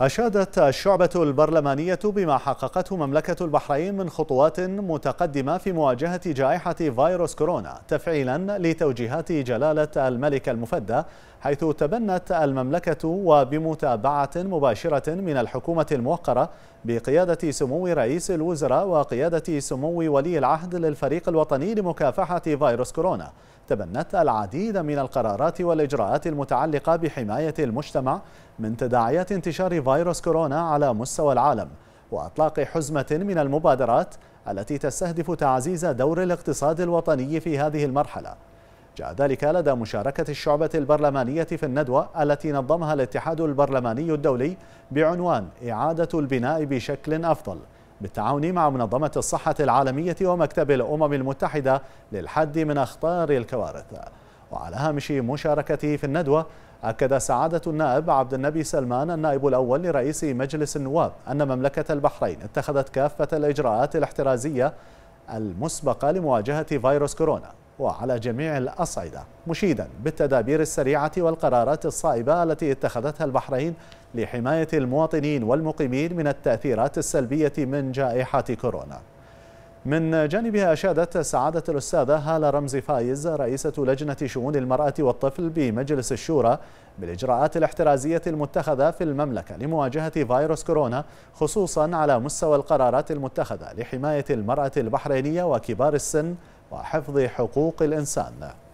أشادت الشعبة البرلمانية بما حققته مملكة البحرين من خطوات متقدمة في مواجهة جائحة فيروس كورونا تفعيلا لتوجيهات جلالة الملك المفدى حيث تبنت المملكة وبمتابعة مباشرة من الحكومة الموقرة بقيادة سمو رئيس الوزراء وقيادة سمو ولي العهد للفريق الوطني لمكافحة فيروس كورونا تبنت العديد من القرارات والإجراءات المتعلقة بحماية المجتمع من تداعيات انتشار فيروس كورونا على مستوى العالم وأطلاق حزمة من المبادرات التي تستهدف تعزيز دور الاقتصاد الوطني في هذه المرحلة جاء ذلك لدى مشاركة الشعبة البرلمانية في الندوة التي نظمها الاتحاد البرلماني الدولي بعنوان إعادة البناء بشكل أفضل بالتعاون مع منظمة الصحة العالمية ومكتب الأمم المتحدة للحد من أخطار الكوارث وعلى هامش مشاركته في الندوة أكد سعادة النائب عبد النبي سلمان النائب الأول لرئيس مجلس النواب أن مملكة البحرين اتخذت كافة الإجراءات الاحترازية المسبقة لمواجهة فيروس كورونا وعلى جميع الأصعدة مشيدا بالتدابير السريعة والقرارات الصائبة التي اتخذتها البحرين لحماية المواطنين والمقيمين من التأثيرات السلبية من جائحة كورونا من جانبها أشادت سعادة الأستاذة هالة رمزي فايز رئيسة لجنة شؤون المرأة والطفل بمجلس الشورى بالإجراءات الاحترازية المتخذة في المملكة لمواجهة فيروس كورونا خصوصا على مستوى القرارات المتخذة لحماية المرأة البحرينية وكبار السن وحفظ حقوق الإنسان